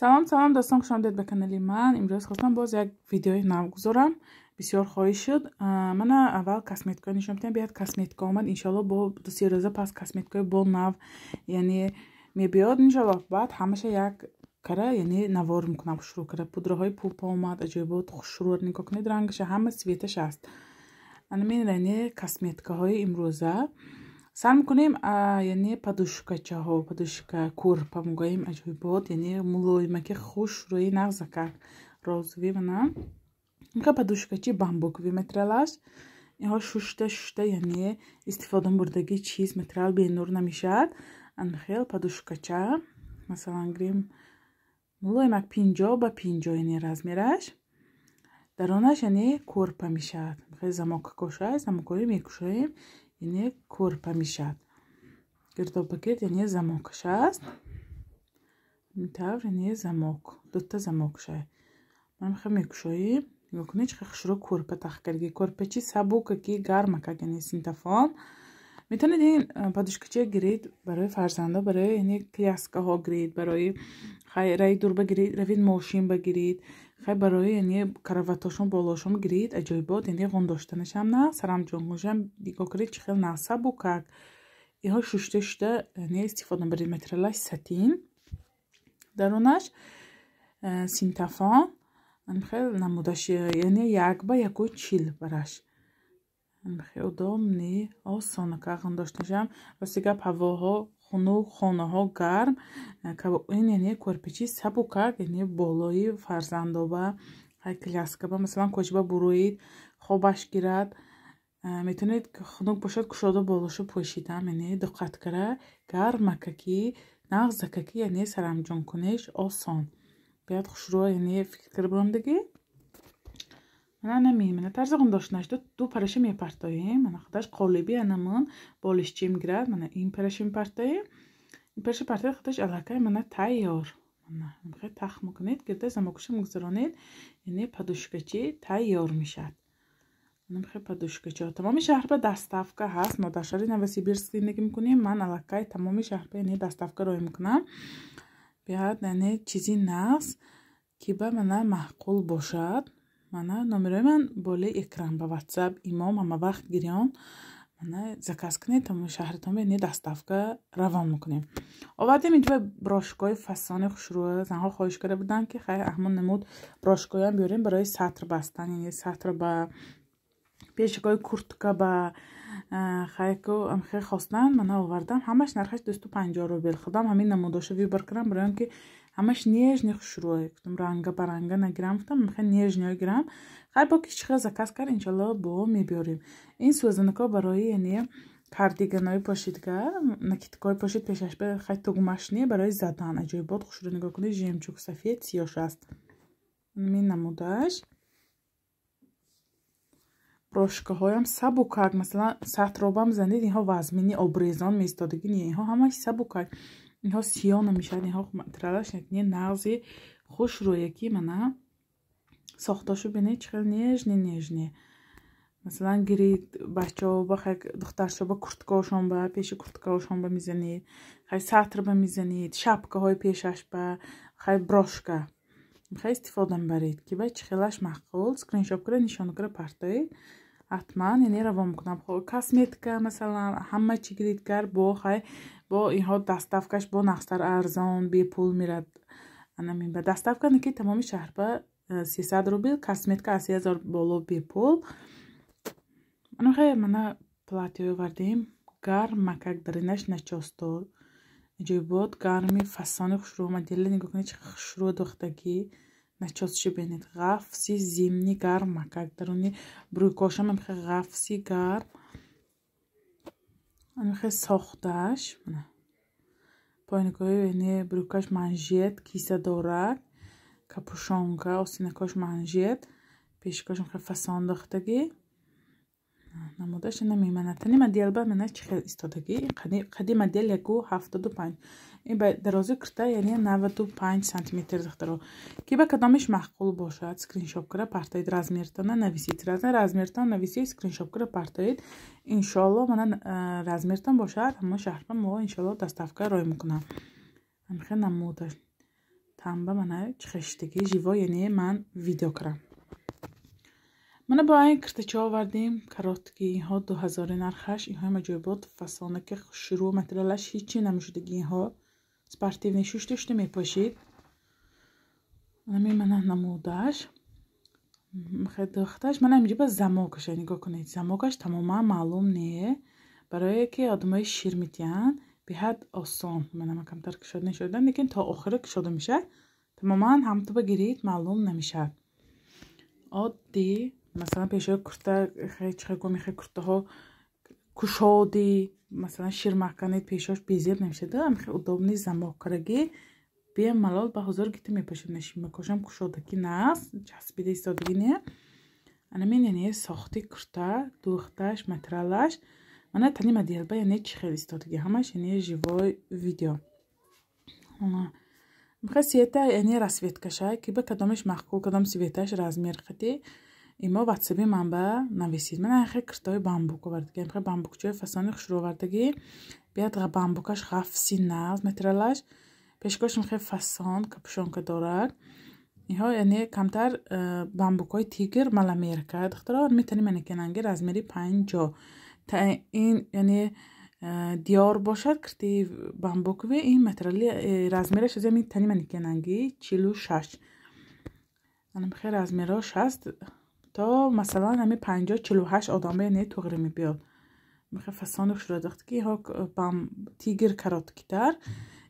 салом салом дӯстон кушомдед ба канали ман имрӯз хостам боз як видеои нав гузорам бисёр хоҳиш шуд мана аввал косметикои нишон бидам биёяд косметика омад иншоалло бо дусе рӯза пас косметикои бо нав яъне мебиёд иншоалло баъд ҳамаша як кара яъне навор мекунам шурӯъ кара пудраҳои пупа омад аҷоибот хушрӯ нигоҳ кунед рангаша ҳама светаш аст анамин яъне косметикаҳои имрӯза сар мекунем яъне падушкачаҳо падушка курпа мугоим аҷоибот яъне мулоимаки хуш рӯи нағзака розви мана ка падушкачи бамбуковӣ материал аст инҳо шушта шушта яъне истифода бурдаги чиз материал бенур намешавад анхел падушкача масалан гирем мулоимак пинҷо ба пинҷо яъне размераш дар онаш яъне курпа мешавад замокакоша замокои мекушоем یعنی کرپه میشد گردابگرد یعنی زماکش است اینطور یعنی زماک دوتا زماک شد من میخوام میکشاییم نگاه کنید چقدر شروع کرپه تخ کرگی کرپه چی سبوکه که گرم که یعنی میتونید این پادشکچه گرید برای فرزنده برای یعنی کلیسکه ها گرید برای خیره دور بگیرید روید ماشین بگیرید хай барои яне караваташон болошон гирид аҷоибот яне ғон доштанашам на сарамҷон гӯшам диго кирид чихел на сабу как иҳо шушта шуда яне истифода набарид материала сатин дарунаш э, синтафон хел намудаш яне як ба яку чил бараш худо мне осона кағандоштажам васигаб ҳавоҳо хунук хонаҳо гарм э, кабин яне корпичи сабукак яне болои фарзандоба кляскаба масалан кочиба буроид хобаш гирад э, метавонед хунук бошад кушода болошо пӯшидам яне диққат кара гармакаки нағзакаки яне сарамҷонкунеш осон бояд хушрӯ яне фикр кардабунам дигӣ на намеем на тарзи ғундоштнаш ду параша мепартоем ана худаш қолиби анамон болишчи мигирад мана ин параша мепартоем ин параша партоем худаш аллакай мана тайёр мана тах мукунед гирда замокуша мугузаронед яъне падушкачи тайёр мешавад падушкачи тамоми шаҳрба даставка ҳаст мо дар шаҳри новосибирск зиндагӣ мекунем ман аллакай тамоми шаҳрба яъне даставка рой мекунам биҳад яъне чизи нас ки ба мана маъқул бошад мана номерои ман боли экран ба ватсап имо мамавақт гирён мана заказ кунед тамо шаҳритон бени дастдафка равон мекунем овардем инҷо брошкои фасони хушрӯ занҳо хоҳиш карда буданд ки хайр аҳмо намуд брошкоиам биёрем барои сатр бастан яъне сатр ба пешакои куртка ба хайку амхе хостанд мана овардам ҳамаш нархаш дусту панҷо рубел худам ҳамин намудоша вибор кардам барои он ки ҳамаш нежный хушрӯй гуфтам ранга ба ранга нагирам гуфтам мехай нежниё гирам хай бо ки чиқа заказ кард иншалло бо мебиёрем ин сӯзанакҳо барои яъне кардиганои пошидга накидкои пошид пешаш ба хай тугмашне барои задан аҷоибот хушрӯй нигоҳ кунед жемчуг сафед сиёш аст ин намудаш брошкаҳоям сабукак масалан сатробам занед инҳо вазмини обрезон меистодагӣ ниё инҳо ҳамаш сабукак инҳо сиё намешавад инҳо тралашнет не нағзи хушрӯе ки мана сохташу бине чихел нежни нежни масалан гирид бачао бахай духтаршоба курткаошонба пеши курткаошонба мезанед хай сатрба мезанед шапкаҳои пешашба хай брошка хай истифода мебаред ки ба чихелаш мақул скриншоп кара нишонкара партоед ҳатман яне равон мекунам косметика масалан ҳама чи гиридгар бо хай бо инҳо даставкаш бо нақстар арзон бепул мерад анаминба даставка на ки тамоми шаҳр ба э, сисад рубл косметка аз сиҳазор боло бепул анхая мана платье овардем гарм макак даринаш начосто иҷойбот гарми фасони хушрӯома дила нигоҳ кунед чи хушрӯа духтагӣ начосши бинед ғафси зимни гарм макак даруни брӯйкошама мехӯя ғафси гарм من خیلی ساختش منه پایین این که اینه بلوکاش کیسه دارد کپوشانگا و سینکاش منجید پیشکاش من خیلی فسان داختگی намудаша намемана тани мадиал ба мена чи хел истодаги қади мадиал яку ҳафтоду панҷ ба дарозӣ кирда яъне наваду панҷ сантиметр захтаро ки ба кадомеш маъқул бошад скриншоп кара партаид размертона нависид разе размертон нависид скриншоп кара партаид иншоалло мана э, размертон бошад ҳама шаҳрҳо мо иншоалло дастафка рой мекунам амихел намудаш тамба мана чи хештаги живо яъне ман видео карам من با این کرتچه ها وردیم کرات که این ها دو هزار نرخش این های مجای فسانه که شروع مطلالش هیچی نمیشده که این ها سپرتیو نشوش داشته میپاشید همین من نمودش مخید دختش من همینجا با زماکش نگاه کنید زماکش تماما معلوم نیه برای که آدم های شیر میتین به آسان من هم کمتر کشاد لیکن تا آخر کشاده میشه تماما هم تو بگیرید معلوم نمیشه عادی масала пешои курта чихакумихе куртаҳо кушоди масалан шир маҳканед пешош безеб намешада амихе удобни замоккарагӣ биям малол ба ҳозор гита мепашам нашин мекошам кушодаки нас часпида истодагӣ не анамин яне сохти курта духташ материалаш мана тани мадиалба яне чи хел истодагӣ ҳамаш яне живой видео мхе света яне расветкаша ки ба кадомеш махкул кадом светаш размер хати იმო ვაცები მამბა ნავისიზმა და ახერ კრტოი ბამბუკო ვარდი ახერ ბამბუკჯე ფასონი ხშრო ვარდი ბიადრა ბამბუკაშ ხაფსინალ მეტრალაშ пешкошм хе фасон капшонка дорак ихо яне камтар бамбукой тигер мал америка дхтро метани мене кенанге размери 5 та ин яне диор бошад крти бамбукве ин материали размера шезе метани мене кенанги 46 ана мхе размера 60 مثلا همه 50 48 نه تو می بیاد می فسان رو که ها بام تیگر کرده که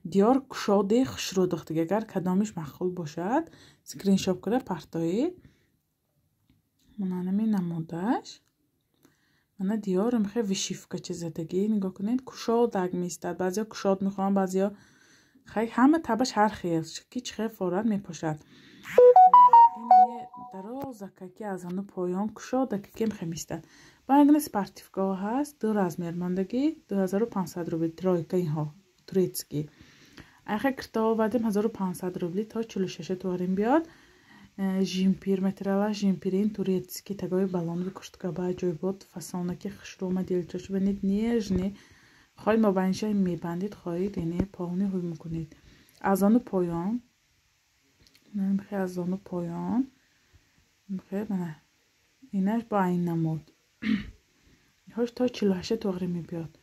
دیار کشاده خوش رو دخت اگر کدامش مخول باشد سکرین شاپ کرده پرتایی منانه می نمودش من دیار رو می وشیف که چه زدگی نگو کنید کشاد اگ میستد بعضی ها کشاد می بعضی ها خیلی همه تبش هر خیلی چه خیلی فارد می дароз акаки аз ану поён кушод акаки мехемиста баргнес партифгоҳ ҳаст ду раз меҳрмондагӣ 2500 рубли тройка инҳо турецкӣ аха кирто овардем 1500 рубли то 46 туварин биёд э, жимпир метирала жимпирин турецкӣ тагои балонови куштгаба ҷойбод фасонаки хушрума дилчашу бинед нежни хоҳед мобайниша мебандед хоҳед яъне полни ҳуй мекунед аз ону поён аз ону поён میکنه اینش با این نمود یهاش تا چلوهشه تغری میبیاد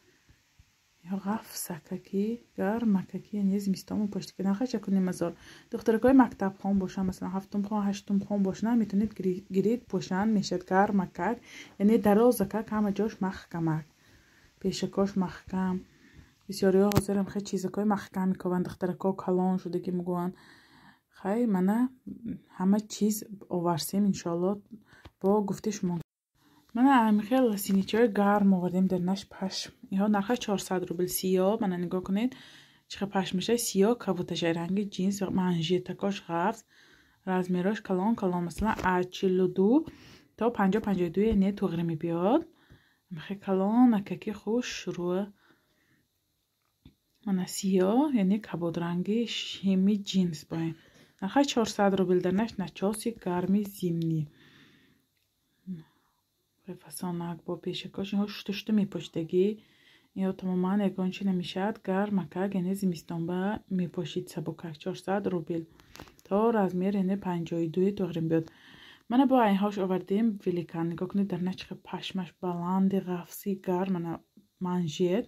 یا غف سککی گر مککی یعنی زمیستان و پشتی که نخواه چکنی مزار دختر که مکتب خون باشن مثلا هفتم خون هشتم خون باشن میتونید گرید پوشن میشد گر مکک یعنی درازکک همه جاش مخکمک پیشکاش مخکم بسیاری ها حاضرم خیلی چیزکای مخکم میکنن دخترکا کلان شده که میگوان хай мана ҳама чиз оварсем иншоалло бо гуфти шумо мана амихел синичои гарм овардем дар наш пашм иҳо нарха чорсад рубл сиё мана нигоҳ кунед чиқа пашмеша сиё кавуташа ранги ҷинс манжетакош ғафз размерош калон калон масалан а чилу ду то панҷо панҷо ду яне туғрими биёд амихе калон акаки хуш шурӯъ мана сиё яне кабудранги шими ҷинс боем Нахай 400 рубль данеш на часи гарми зимни. Префасонак по пеше кошин. Хо шту шту ми поштеги. И от мама не гонче не мишат. Гарма как ене зимистомба ми пошит сабоках 400 рубль. То размер ене 52 тогрим бьот. Мене бо айн хош овардим великан. Нико кни данеш ке пашмаш баланди гафси гарма на манжет.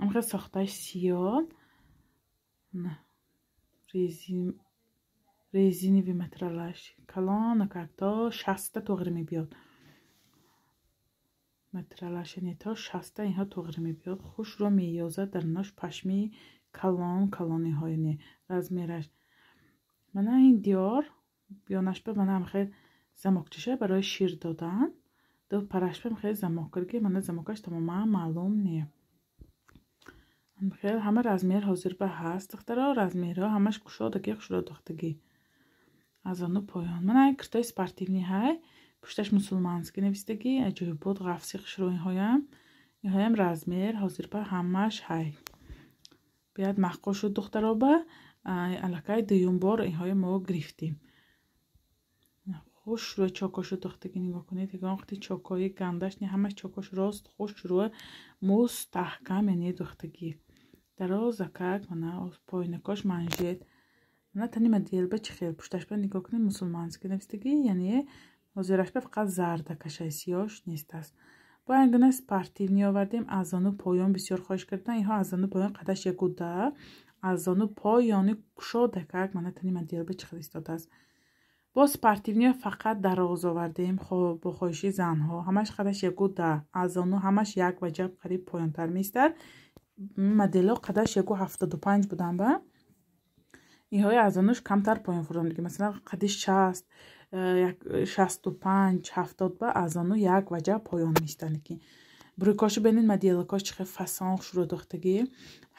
Амхе сахташ сиё. Резин. ریزینیوی مطرلش کلان اکرد شسته تو تا بیاد مطرلش اینه تا اینها تو اینها می بیاد خوش رو می در ناش پشمی کلان کلانی های یعنی اینه رزمیرش من این دیار بیانش به من هم خیلی چیشه برای شیر دادن دو پرش به من خیلی زمک من ها زمکش تماما معلوم نیه هم همه رزمیر حاضر به هست دختره و رزمیرها همش خوش را دقیق خوش аз ану поён ман ай киртои спортивни ҳай пушташ мусулманский нависдаги аҷоибот ғафсиқшро иҳоям иҳоям размер ҳозирпа ҳамааш ҳай бияд маҳқо шуд духтароба аллакай дуюм бор иҳоя мо гирифтим хуш рӯи чокошу духтаги ниго кунед ягон вақти чокои гандашни ҳамаш чокош рост хуш рӯи мустаҳкам яне духтаги дароз закак мана поинакош манжед на танима делба чи хел пушташба нигоҳ кунем мусулманский навистагӣ яъне озирашба фақат зарда каша сиёш нестас бо ин гуна спортивни овардем аз зону поён бисёр хоҳиш кардан инҳо аз зону поён қадаш ягуда аз зону поёни кушода кард мана танима делба чи хел истодааст бо спортивни фақат дароз овардем бо хоҳиши занҳо ҳамаш қадаш ягуда аз зону ҳамаш як ваҷаб қариб поёнтар меистад модело қадаш ягу ҳафтоду панҷ буданба ниҳои азонаш камтар поён хӯрдам диги масалан қадиш шаст э, шасту панҷ ҳафтод ба азону як ваҷа поён мештанд ки бурӯкошу бинин мадиалакош чихе фасон шуро дохтагӣ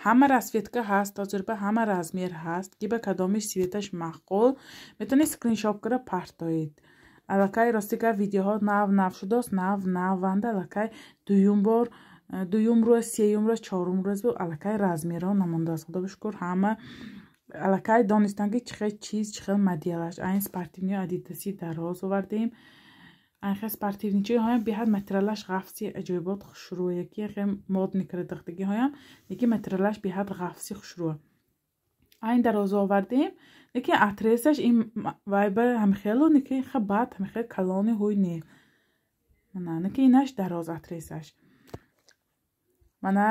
ҳама расветка ҳаст тоҷриба ҳама размер ҳаст ки ба кадомиш сиветаш маъқул метавонед скриншоп кара партоид аллакай ростика видеоҳо нав нав шудаост нав навванд аллакай дуюм бор э, дуюм рӯз сеюм рӯз чорум рӯз бу аллакай размерро намондааст худо ба шукр ҳама аллакай донистам ки чихел чиз чихел материалаш аин спортивни адитаси дароз овардем аинхе спортивни чи ҳоям биҳад материалаш ғафси аҷоибот хушрӯ яки яхе мод некардахтаги ҳоям яки материалаш биҳад ғафси хушрӯ аин дарозо овардем яки атресаш ин вайба ҳамихело нике ха бад ҳамихе калони ҳуй не мана нике инаш дароз атресаш мана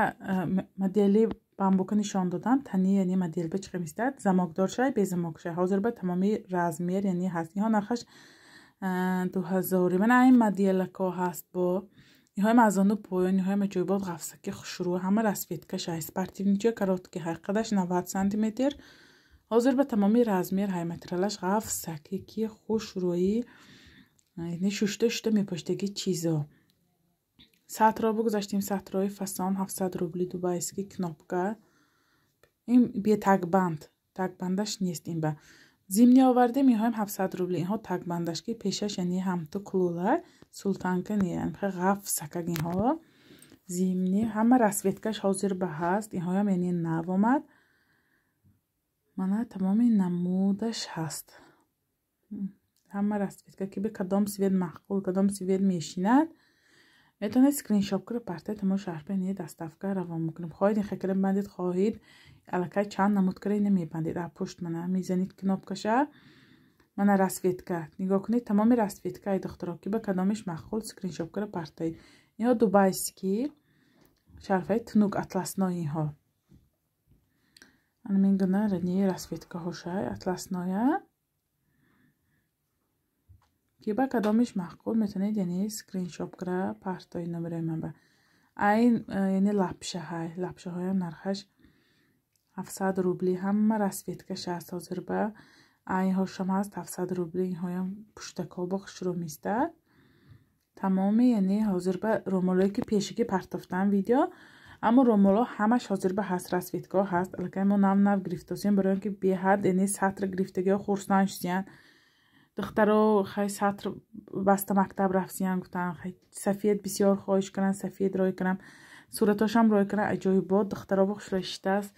модели бамбукани 16 тания нима дилба чиқиб истад замокдоршай безамокшай ҳозир ба тамоми размер яъне ҳаст иҳо нархаш мана ман айма диалако ҳаст бо иҳоима аз ону поён иҳоима ҷойбод ғафсаки хушрӯ ҳама расветкаш ҳаст партивничо каротки ҳақиқаташ 90 сантиметр ҳозир ба тамоми размер ҳайматралаш ғафсаки ки хушрӯи шушта шушта мепоштаги чизо сатро бугузаштем сатрои фасон 700 рубли дубайски кнопка ин бе такбанд такбандаш нест инба зимни оварда меҳоем 700 рубли инҳо такбандаш ки пешаш яъне ҳамту кулула султанка нияа ғафф сакак инҳо зимни ҳама расветкаш ҳозир ба ҳаст инҳоам яъне нав омад мана тамоми намудаш ҳаст ҳама расветка ки бе кадом свет маъқул кадом свет мешинад метавонед скриншоп кура партай тамо шаҳрпе не дастафка равон мекунем хоҳед ин хакаре бандед хоҳед аллакай чанд намуд кара намебандед а пушт мана мезанед кнопкаша мана расветка нигоҳ кунед тамоми расветкаи духтурокӣ ба кадомеш махқул скриншоп кура партаед иҳо дубайски шаҳрпаи тунук атласноиҳо ан мин гуна рани расветкаҳоша атласноя یکی با کدومیش محکوم میتونید یه نیز سکرین شوپ گره پرتو اینو برای این یعنی لپشه های لپشه هایم نرخش 700 روبلی همه ما رسویتکش هست حاضر با این ها شما هست 700 روبلی هایم پشتک ها با خوش یعنی حاضر با رومولو یکی پیشیکی پرتفتن ویدیو اما رومولو همه ش حاضر با هست رسویتک یعنی ها هست الان که اینو نام نام گریفت باشیم برای духтаро хай сатр баста мактаб рафсиян гуфтан хай сафед бисёр хоҳиш кунам сафед рой кунам сураташам рой кунам аҷоибот духтаро бохушро шитааст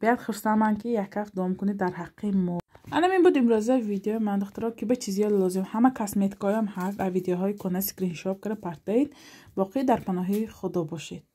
бияд хурсандман ки як ҳафт дом кунед дар ҳаққи мо анам ин буд имрӯза видеои ман духтаро ки ба чизиё лозим ҳама косметикоиам ҳаст а видеоҳои кона скриншоп кара партаед боқӣ дар паноҳи худо бошед